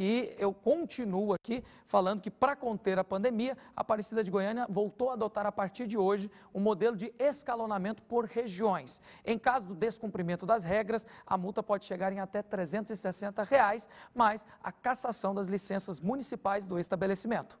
E eu continuo aqui falando que, para conter a pandemia, a Aparecida de Goiânia voltou a adotar a partir de hoje um modelo de escalonamento por regiões. Em caso do descumprimento das regras, a multa pode chegar em até R$ 360, reais, mais a cassação das licenças municipais do estabelecimento.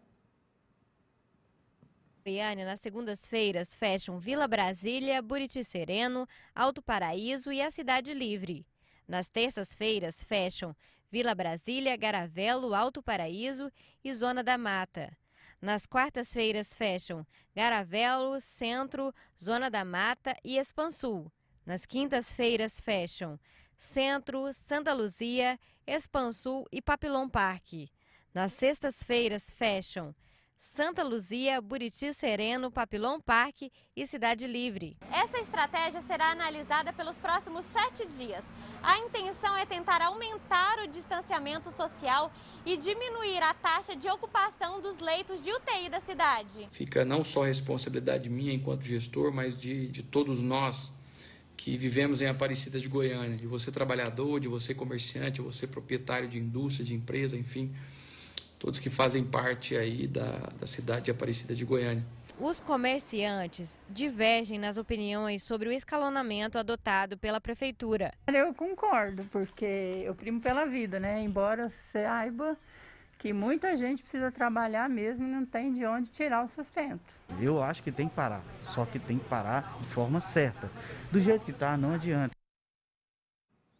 Goiânia, nas segundas-feiras, fecham Vila Brasília, Buriti Sereno, Alto Paraíso e a Cidade Livre. Nas terças-feiras, fecham Vila Brasília, Garavelo, Alto Paraíso e Zona da Mata. Nas quartas-feiras, fecham Garavelo, Centro, Zona da Mata e Expansul. Nas quintas-feiras, fecham Centro, Santa Luzia, Expansul e Papilon Parque. Nas sextas-feiras, fecham Santa Luzia, Buriti Sereno, Papilão Parque e Cidade Livre. Essa estratégia será analisada pelos próximos sete dias. A intenção é tentar aumentar o distanciamento social e diminuir a taxa de ocupação dos leitos de UTI da cidade. Fica não só responsabilidade minha enquanto gestor, mas de, de todos nós que vivemos em Aparecida de Goiânia, de você trabalhador, de você comerciante, de você proprietário de indústria, de empresa, enfim todos que fazem parte aí da, da cidade de Aparecida de Goiânia. Os comerciantes divergem nas opiniões sobre o escalonamento adotado pela prefeitura. Eu concordo, porque eu primo pela vida, né? Embora saiba que muita gente precisa trabalhar mesmo e não tem de onde tirar o sustento. Eu acho que tem que parar, só que tem que parar de forma certa. Do jeito que está, não adianta.